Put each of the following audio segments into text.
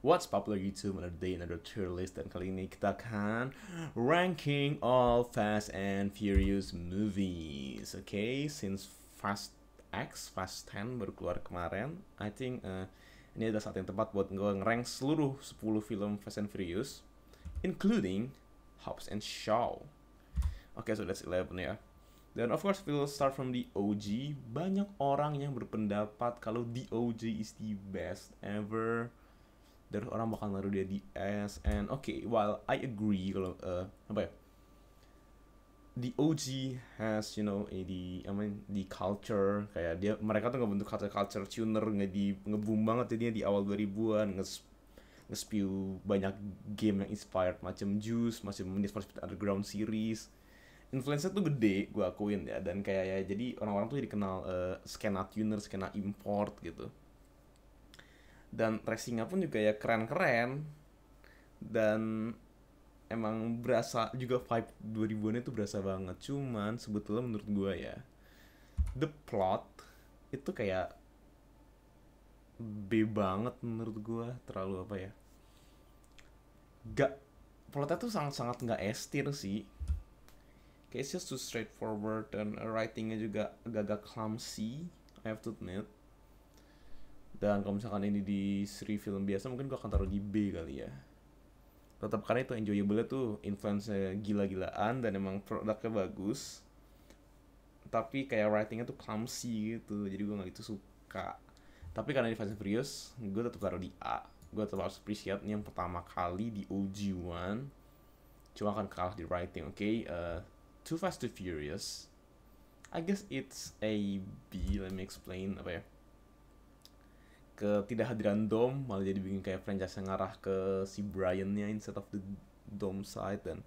What's Popular YouTube, Another Day, Another Tier List Dan kali ini kita akan ranking all Fast and Furious movies Oke, okay? since Fast X, Fast 10 baru keluar kemarin I think uh, ini adalah saat yang tepat buat gue ngerank seluruh 10 film Fast and Furious Including Hobbs and Shaw Oke, okay, so that's 11 ya dan of course we'll start from the OG Banyak orang yang berpendapat kalau the OG is the best ever terus orang bakal naruh dia di S and oke okay, while I agree kalau uh, apa ya the OG has you know eh, the I mean the culture kayak dia mereka tuh ngebentuk culture culture tuner nge di ngeboom banget jadinya di awal 2000-an nge nge-spew banyak game yang inspired macam Juice, macam Need for Underground series. Influence tuh gede gue akuin ya dan kayak ya jadi orang-orang tuh jadi kenal uh, eh, skena tuner, skena import gitu dan racingnya pun juga ya keren-keren dan emang berasa juga vibe 2000-an itu berasa banget cuman sebetulnya menurut gua ya the plot itu kayak B banget menurut gua terlalu apa ya gak plotnya tuh sangat-sangat gak estir sih kayak just too straightforward dan writingnya juga agak-agak clumsy I have to admit dan kalau misalkan ini di seri film biasa mungkin gue akan taruh di B kali ya tetap karena itu enjoyable tuh influence gila-gilaan dan emang produknya bagus tapi kayak writingnya tuh clumsy gitu jadi gue gak gitu suka tapi karena ini Fast and Furious gue tetap taruh di A gue tetap harus appreciate yang pertama kali di OG1 cuma akan kalah di writing oke okay? uh, eh, Too Fast to Furious I guess it's a B let me explain apa ya ketidakhadiran Dom malah jadi bikin kayak franchise yang ngarah ke si Brian-nya instead of the Dom side dan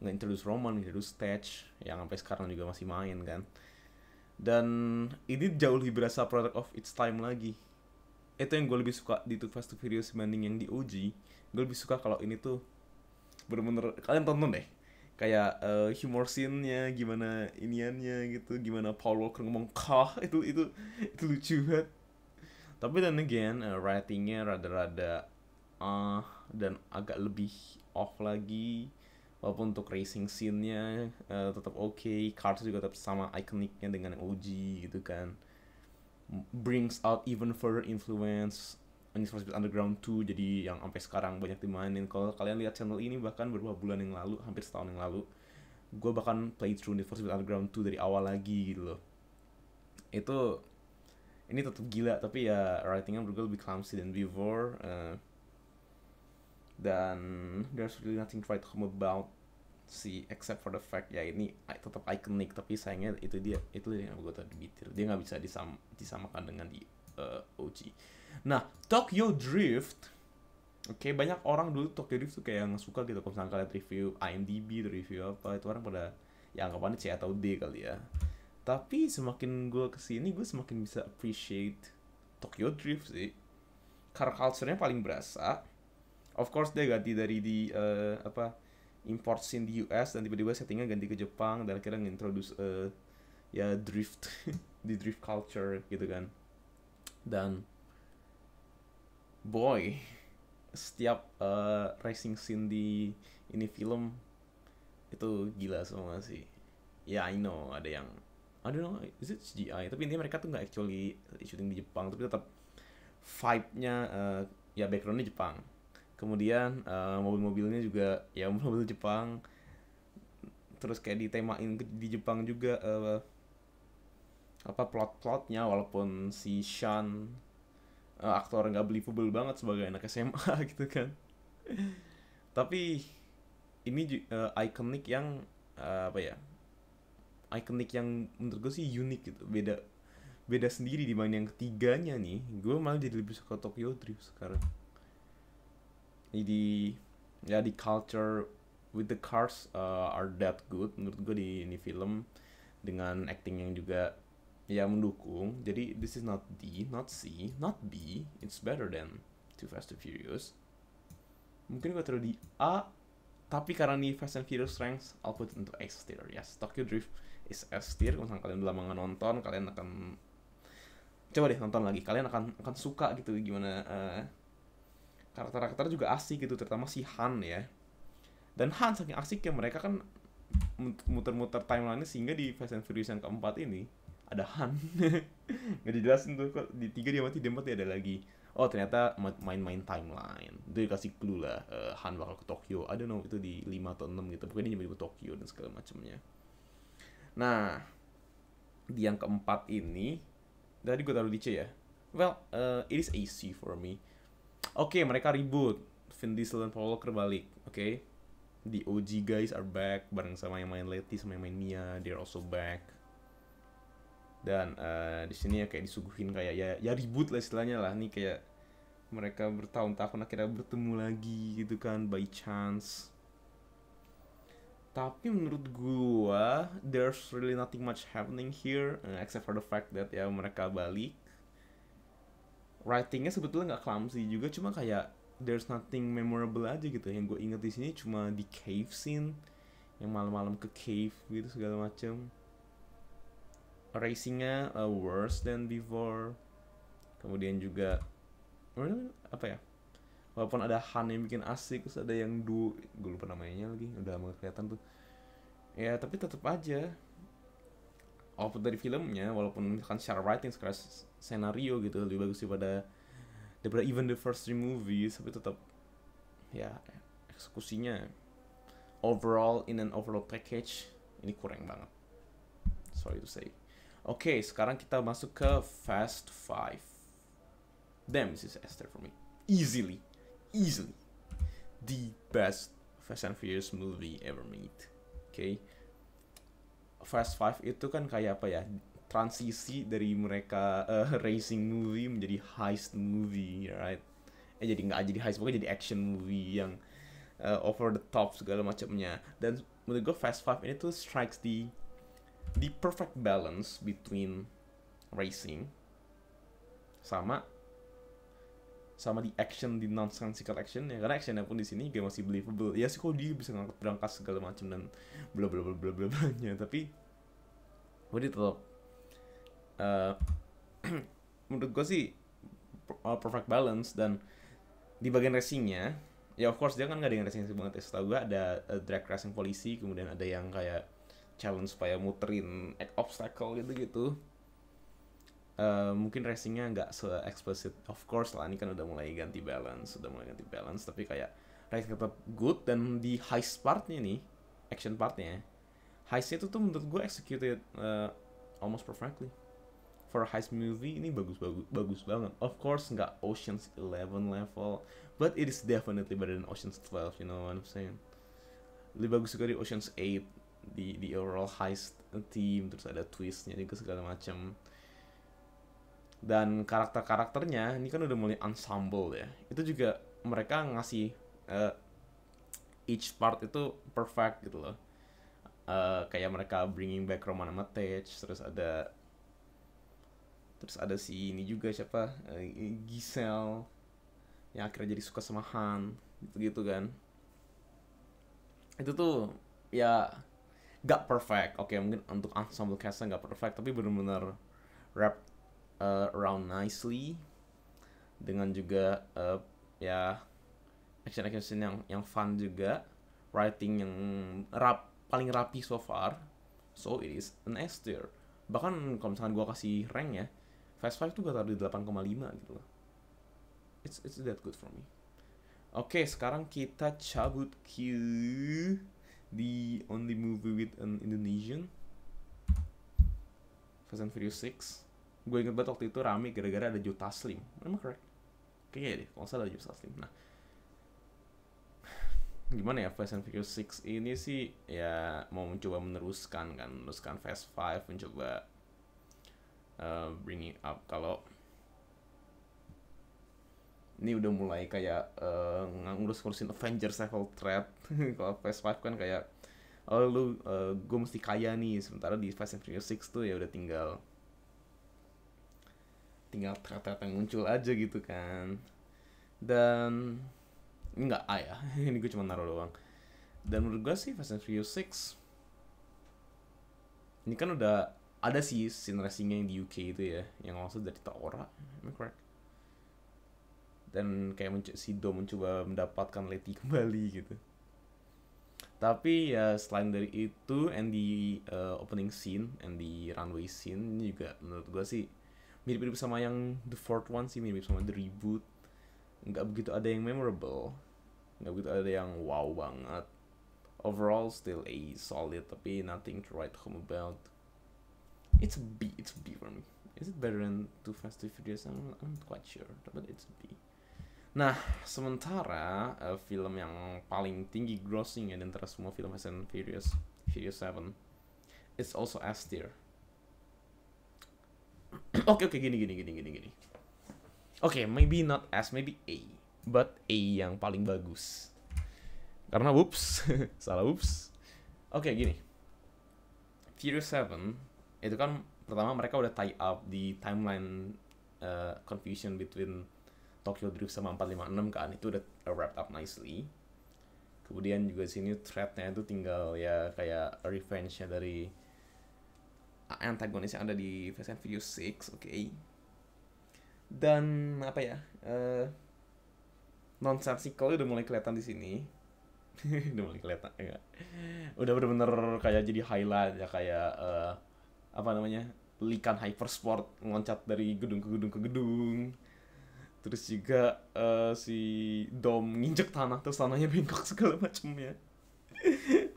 nggak introduce Roman, introduce Stage yang sampai sekarang juga masih main kan. Dan ini jauh lebih berasa product of its time lagi. Itu yang gue lebih suka di Too Fast to Furious dibanding yang di OG. Gue lebih suka kalau ini tuh bener-bener kalian tonton deh kayak uh, humor scene-nya gimana iniannya gitu gimana Paul Walker ngomong kah itu itu itu lucu banget tapi then again, uh, eh, ratingnya rada-rada uh, dan agak lebih off lagi. Walaupun untuk racing scene-nya uh, tetap oke, okay. cars juga tetap sama ikoniknya dengan OG gitu kan. Brings out even further influence Need for Underground 2 jadi yang sampai sekarang banyak dimainin. Kalau kalian lihat channel ini bahkan beberapa bulan yang lalu, hampir setahun yang lalu, gue bahkan play through Need for Underground 2 dari awal lagi gitu loh. Itu ini tetap gila tapi ya writingnya menurut gue lebih clumsy than before uh, dan there's really nothing to write home about sih except for the fact ya ini tetap iconic tapi sayangnya itu dia itu dia yang gue tadi bitir dia nggak bisa disam, disamakan dengan di uh, eh, OG nah Tokyo Drift oke okay, banyak orang dulu Tokyo Drift tuh kayak yang suka gitu kalau misalnya kalian review IMDb review apa itu orang pada ya anggapannya C atau D kali ya tapi semakin gue kesini gue semakin bisa appreciate Tokyo Drift sih car culture-nya paling berasa of course dia ganti dari di uh, apa import scene di US dan tiba-tiba settingnya ganti ke Jepang dan akhirnya ngintroduce uh, ya drift di drift culture gitu kan dan boy setiap uh, racing scene di ini film itu gila semua sih ya yeah, I know ada yang I don't know is it CGI tapi intinya mereka tuh nggak actually syuting di Jepang tapi tetap vibe-nya uh, ya background-nya Jepang kemudian uh, mobil-mobilnya juga ya mobil Jepang terus kayak ditemain di Jepang juga uh, apa plot-plotnya walaupun si Sean uh, aktor nggak believable banget sebagai anak SMA gitu kan tapi ini uh, ikonik yang uh, apa ya ikonik yang menurut gue sih unik gitu beda beda sendiri dibanding yang ketiganya nih gue malah jadi lebih suka Tokyo Drift sekarang jadi ya di culture with the cars uh, are that good menurut gue di ini film dengan acting yang juga ya mendukung jadi this is not D not C not B it's better than Too Fast Too Furious mungkin gue taruh di A tapi karena ini Fast and Furious ranks I'll put it into X tier yes Tokyo Drift is S tier kalau misalnya kalian udah lama nonton kalian akan coba deh nonton lagi kalian akan akan suka gitu gimana karakter eh, karakter-karakter juga asik gitu terutama si Han ya dan Han saking ya mereka kan muter-muter timelinenya sehingga di Fast and Furious yang keempat ini ada Han nggak dijelasin tuh kok di tiga dia mati di empat dia ada lagi oh ternyata main-main timeline itu dikasih clue lah uh, Han bakal ke Tokyo I don't know itu di lima atau enam gitu pokoknya dia nyebut Tokyo dan segala macamnya Nah, di yang keempat ini, tadi gue taruh di C ya. Well, uh, it is easy for me. Oke, okay, mereka ribut. Vin Diesel dan Paul Walker balik, oke? Okay? The OG guys are back, bareng sama yang main Letty, sama yang main Mia, they're also back. Dan uh, di sini ya kayak disuguhin kayak ya, ya ribut lah istilahnya lah, nih kayak mereka bertahun-tahun akhirnya bertemu lagi gitu kan by chance tapi menurut gua there's really nothing much happening here eh, except for the fact that ya mereka balik writingnya sebetulnya nggak clumsy juga cuma kayak there's nothing memorable aja gitu yang gue inget di sini cuma di cave scene yang malam-malam ke cave gitu segala macam racingnya uh, worse than before kemudian juga apa ya walaupun ada Han yang bikin asik terus ada yang Du gue lupa namanya lagi udah lama kelihatan tuh ya tapi tetap aja output dari filmnya walaupun kan secara writing secara senario gitu lebih bagus daripada daripada even the first three movies tapi tetap ya eksekusinya overall in an overall package ini kurang banget sorry to say oke okay, sekarang kita masuk ke fast five damn this is Esther for me easily easily the best Fast and Furious movie ever made. Okay? Fast Five itu kan kayak apa ya? Transisi dari mereka uh, racing movie menjadi heist movie, right? Eh jadi nggak jadi heist, pokoknya jadi action movie yang uh, over the top segala macamnya. Dan menurut gue Fast Five ini tuh strikes the the perfect balance between racing sama sama di action di non nonsensical action ya karena actionnya pun di sini juga masih believable ya sih kok dia bisa ngangkat berangkas segala macam dan bla bla bla bla bla bla nya tapi gue tetap uh, menurut gue sih eh, perfect balance dan di bagian racingnya ya of course dia kan gak ada yang racing banget ya setahu gue ada eh, drag racing polisi kemudian ada yang kayak challenge supaya muterin obstacle gitu gitu Eh, mungkin racingnya nggak se explicit of course lah ini kan udah mulai ganti balance udah mulai ganti balance tapi kayak racing tetap good dan di heist partnya nih action partnya heistnya itu tuh menurut gue executed uh, almost perfectly for a heist movie ini bagus bagus bagus banget of course nggak Ocean's Eleven level but it is definitely better than Ocean's 12 you know what I'm saying lebih bagus juga di Ocean's 8 di di overall heist team terus ada twistnya juga segala macam dan karakter-karakternya ini kan udah mulai ensemble ya itu juga mereka ngasih uh, each part itu perfect gitu loh uh, kayak mereka bringing back Roman Matic terus ada terus ada si ini juga siapa uh, eh, Gisel yang akhirnya jadi suka sama Han gitu-gitu kan itu tuh ya gak perfect oke okay, mungkin untuk ensemble castnya gak perfect tapi bener-bener rap uh, eh, around nicely dengan juga uh, ya action action yang yang fun juga writing yang rap paling rapi so far so it is an S tier bahkan kalau misalnya gue kasih rank ya Fast Five tuh gue taruh di 8,5 gitu loh it's it's that good for me oke okay, sekarang kita cabut Q the only movie with an Indonesian Fast and Furious 6 gue inget banget waktu itu rame gara-gara ada juta slim, emang correct kayaknya deh kalau salah juta slim. nah gimana ya Fast and Furious 6 ini sih ya mau mencoba meneruskan kan meneruskan Fast 5 mencoba uh, bring up kalau ini udah mulai kayak uh, ngurus-ngurusin Avengers level threat kalau Fast 5 kan kayak oh lu uh, eh, gue mesti kaya nih sementara di Fast and Furious 6 tuh ya udah tinggal tinggal tertera muncul aja gitu kan dan nggak A ya ini gue cuma naruh doang dan menurut gue sih Fast and Furious 6 ini kan udah ada sih scene racingnya yang di UK itu ya yang langsung dari Taora am I correct dan kayak menc- si Do mencoba mendapatkan Letty kembali gitu tapi ya selain dari itu and the uh, opening scene and the runway scene juga menurut gue sih mirip-mirip sama yang the fourth one sih mirip sama the reboot nggak begitu ada yang memorable nggak begitu ada yang wow banget overall still a solid tapi nothing to write home about it's a B it's a B for me is it better than Too Fast Too Furious I'm, I'm not quite sure but it's a B nah sementara uh, film yang paling tinggi grossing ya antara semua film Fast and Furious Furious 7 it's also S tier Oke, oke, gini, gini, gini, gini, gini. Oke, okay, maybe not S, maybe A. But A yang paling bagus. Karena, whoops, salah whoops. Oke, okay, gini. Furious 7, itu kan pertama mereka udah tie up di timeline uh, confusion between Tokyo Drift sama 456 kan. Itu udah wrapped up nicely. Kemudian juga sini threadnya itu tinggal ya kayak revenge-nya dari antagonis yang ada di Fast and Furious 6, oke. Okay. Dan apa ya? Uh, eh, nonsensical udah mulai kelihatan di sini. udah mulai kelihatan ya. Udah bener-bener kayak jadi highlight ya kayak uh, apa namanya? likan hypersport loncat dari gedung ke gedung ke gedung terus juga uh, si Dom nginjek tanah terus tanahnya bengkok segala macamnya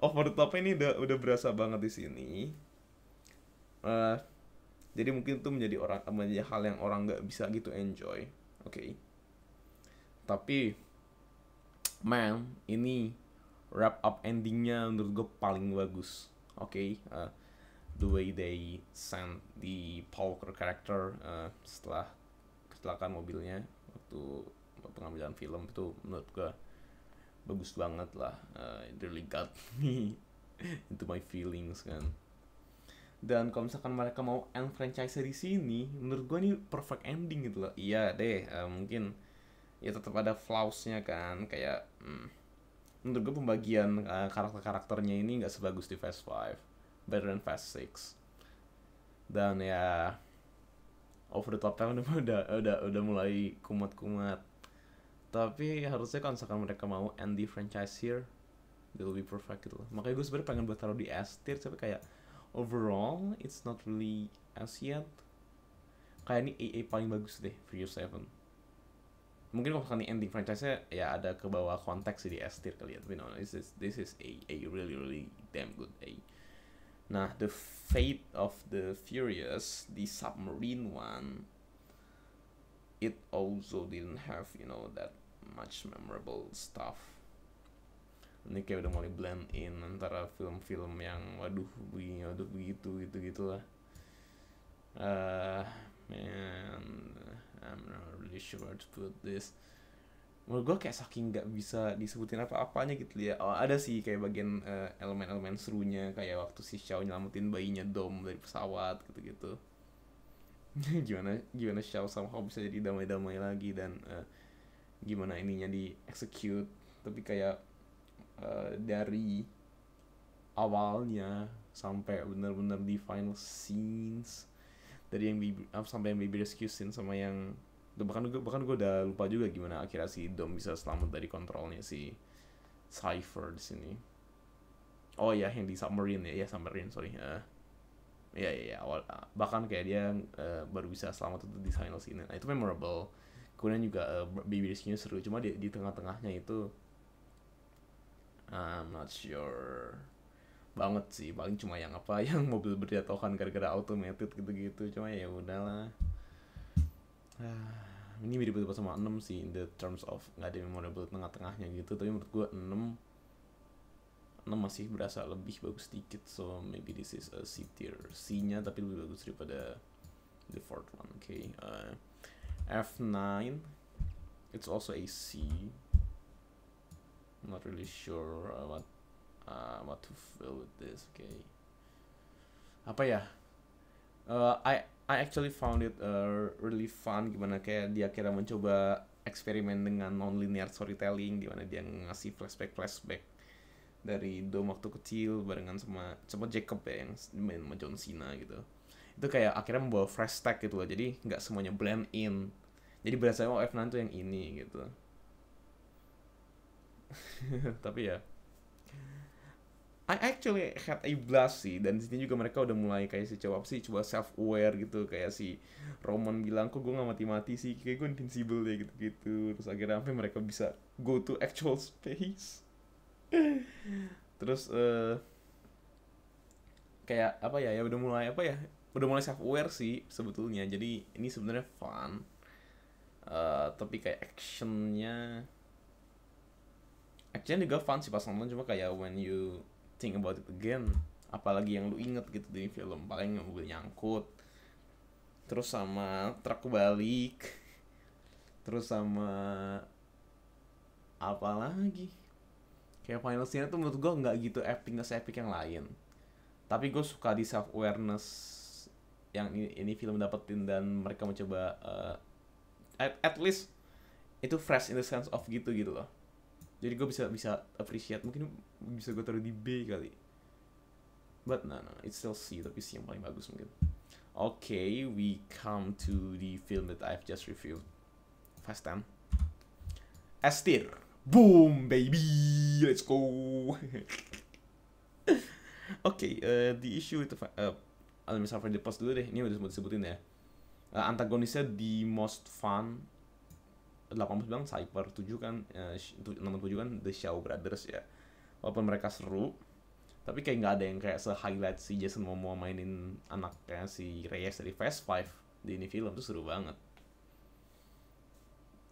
over the top ini udah udah berasa banget di sini uh, jadi mungkin itu menjadi orang menjadi hal yang orang nggak bisa gitu enjoy oke okay. tapi man ini wrap up endingnya menurut gue paling bagus oke okay? uh, the way they send the power character uh, setelah kecelakaan mobilnya waktu pengambilan film itu menurut gue bagus banget lah uh, it really got me into my feelings kan dan kalau misalkan mereka mau end franchise di sini menurut gue ini perfect ending gitu loh iya deh uh, mungkin ya tetap ada flawsnya kan kayak hmm, menurut gue pembagian uh, karakter-karakternya ini nggak sebagus di Fast Five better than Fast Six dan ya over the top time kan udah udah udah, udah mulai kumat-kumat tapi harusnya kalau misalkan mereka mau end the franchise here it'll be perfect gitu loh makanya gue sebenarnya pengen buat taruh di S tier tapi kayak overall it's not really as yet kayak ini AA paling bagus deh Frio Seven. mungkin kalau misalnya ending franchise-nya ya ada ke bawah konteks di S tier We know tapi no, this is this is a, a really really damn good A nah the fate of the furious the submarine one it also didn't have you know that much memorable stuff ini kayak udah mulai blend in antara film-film yang waduh begini waduh begitu gitu gitulah uh, man I'm not really sure how to put this menurut gue kayak saking nggak bisa disebutin apa-apanya gitu ya oh, ada sih kayak bagian uh, elemen-elemen serunya kayak waktu si Xiao nyelamatin bayinya Dom dari pesawat gitu-gitu gimana gimana Xiao somehow bisa jadi damai-damai lagi dan uh, gimana ininya di execute tapi kayak Eh, dari awalnya sampai benar-benar di final scenes dari yang baby, sampai yang baby rescue scene sama yang bahkan gue bahkan gue udah lupa juga gimana akhirnya si Dom bisa selamat dari kontrolnya si cipher di sini oh ya yang di submarine ya ya submarine sorry ya ya, ya awal eh, bahkan kayak dia uh, baru bisa selamat itu di final scene nah itu memorable kemudian juga uh, baby rescue seru cuma di di tengah-tengahnya itu I'm not sure banget sih paling cuma yang apa yang mobil berjatuhan gara-gara automated gitu-gitu cuma ya udahlah ah, ini mirip banget sama 6 sih in the terms of nggak ada memorable tengah-tengahnya gitu tapi menurut gue 6 6 masih berasa lebih bagus sedikit so maybe this is a C tier C nya tapi lebih bagus daripada the fourth one okay uh, F9 it's also a C not really sure uh, what uh, what to fill with this. Okay. Apa ya? Uh, I I actually found it uh, really fun gimana kayak dia kira mencoba eksperimen dengan non-linear storytelling gimana dia ngasih flashback flashback dari Dom waktu kecil barengan sama sama Jacob ya yang main sama John Cena gitu itu kayak akhirnya membawa fresh tag gitu loh jadi nggak semuanya blend in jadi berasa oh F9 tuh yang ini gitu tapi ya I actually had a blast sih dan sini juga mereka udah mulai kayak si jawab sih coba self aware gitu kayak si Roman bilang kok gue gak mati mati sih kayak gue invincible ya gitu gitu terus akhirnya sampai mereka bisa go to actual space terus uh, kayak apa ya ya udah mulai apa ya udah mulai self aware sih sebetulnya jadi ini sebenarnya fun uh, tapi kayak actionnya actually juga fun sih pas nonton cuma kayak when you think about it again apalagi yang lu inget gitu di film paling mobil nyangkut terus sama truk balik terus sama apalagi lagi kayak final scene tuh menurut gue nggak gitu epic, nggak epic yang lain tapi gue suka di self awareness yang ini, ini film dapetin dan mereka mencoba uh, at, at least itu fresh in the sense of gitu gitu loh jadi gue bisa bisa appreciate mungkin bisa gue taruh di B kali but no no it's still C tapi C yang paling bagus mungkin oke okay, we come to the film that I've just reviewed Fast time, Estir boom baby let's go oke okay, uh, eh, the issue itu uh, eh, Alamisar Friday Post dulu deh ini udah sempat disebutin ya uh, antagonisnya the most fun 89 Cyper 7 kan ya, uh, 67 kan The Shaw Brothers ya walaupun mereka seru tapi kayak nggak ada yang kayak se-highlight si Jason Momoa mainin anaknya si Reyes dari Fast Five di ini film tuh seru banget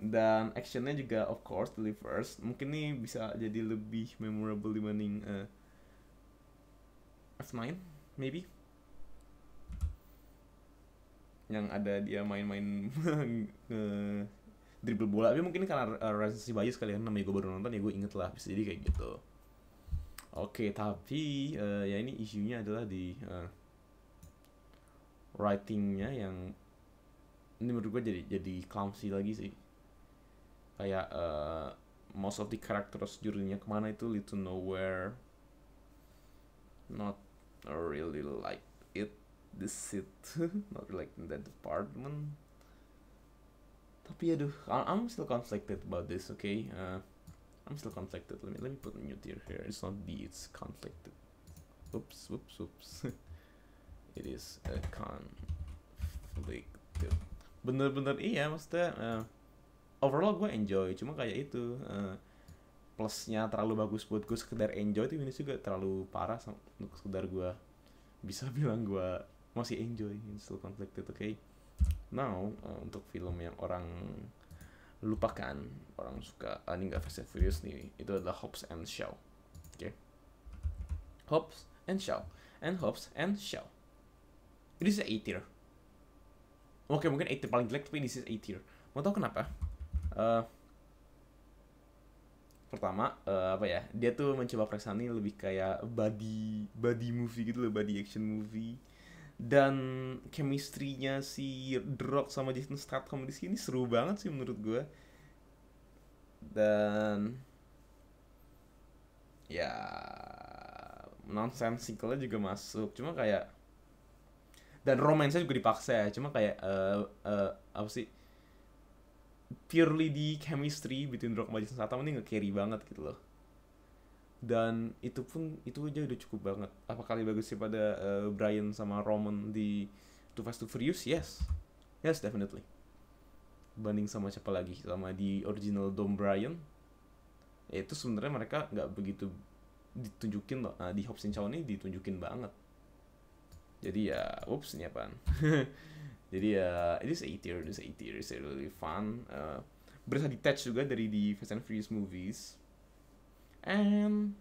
dan actionnya juga of course delivers mungkin ini bisa jadi lebih memorable dibanding uh, eh, F9 maybe yang ada dia main-main dribble bola tapi mungkin karena uh, eh, resensi bias kalian namanya gue baru nonton ya gue inget lah bisa jadi kayak gitu oke okay, tapi uh, ya ini isunya adalah di uh, writingnya yang ini menurut gue jadi jadi clumsy lagi sih kayak uh, most of the characters jurinya kemana itu lead to nowhere not really like it this it not like in that department tapi aduh, I'm still conflicted about this, okay? Uh, I'm still conflicted. Let me let me put mute here. Here, it's not D, it's conflicted. Oops, oops, oops. it is a conflicted. Bener-bener iya, maksudnya. Uh, overall gue enjoy, cuma kayak itu. Uh, plusnya terlalu bagus buat gue sekedar enjoy, tapi ini juga terlalu parah untuk sekedar gue bisa bilang gue masih enjoy. It's still conflicted, okay? Now uh, eh, untuk film yang orang lupakan orang suka uh, ini nggak Fast and Furious nih itu adalah Hobbs and Shaw oke okay? Hobbs and Shaw and Hobbs and Shaw ini sih A tier oke okay, mungkin A paling jelek tapi ini sih A tier mau tau kenapa uh, pertama uh, apa ya dia tuh mencoba perasaan ini lebih kayak body body movie gitu loh body action movie dan chemistry-nya si Drock sama Jason Statham di sini seru banget sih menurut gue dan ya nonsensical juga masuk cuma kayak dan romance juga dipaksa ya cuma kayak uh, uh, apa sih purely di chemistry between Drock sama Jason Statham ini nge-carry banget gitu loh dan itu pun itu aja udah cukup banget apa kali sih pada uh, Brian sama Roman di Too Fast Too Furious yes yes definitely banding sama siapa lagi sama di original Dom Brian ya itu sebenarnya mereka nggak begitu ditunjukin loh nah, di Hobbs and Shaw ini ditunjukin banget jadi ya ups ini apaan jadi ya uh, it is A tier it is A tier it's really fun uh, berasa detached juga dari di Fast and Furious movies and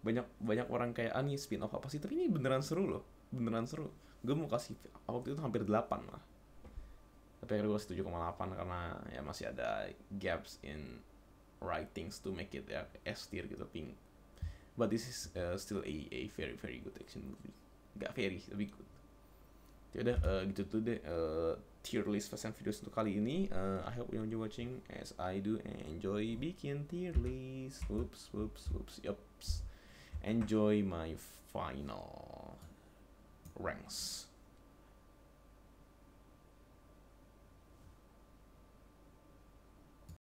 banyak banyak orang kayak ah nih spin off apa sih tapi ini beneran seru loh beneran seru gue mau kasih waktu itu hampir 8 lah tapi akhirnya gue 7,8 karena ya masih ada gaps in writings to make it ya S tier gitu pink but this is uh, still a, a very very good action movie gak very tapi good ya udah uh, gitu tuh deh uh, tier list fashion videos untuk kali ini. Uh, I hope you enjoy watching as I do and enjoy bikin tier list. Oops, oops, oops, yups. Enjoy my final ranks.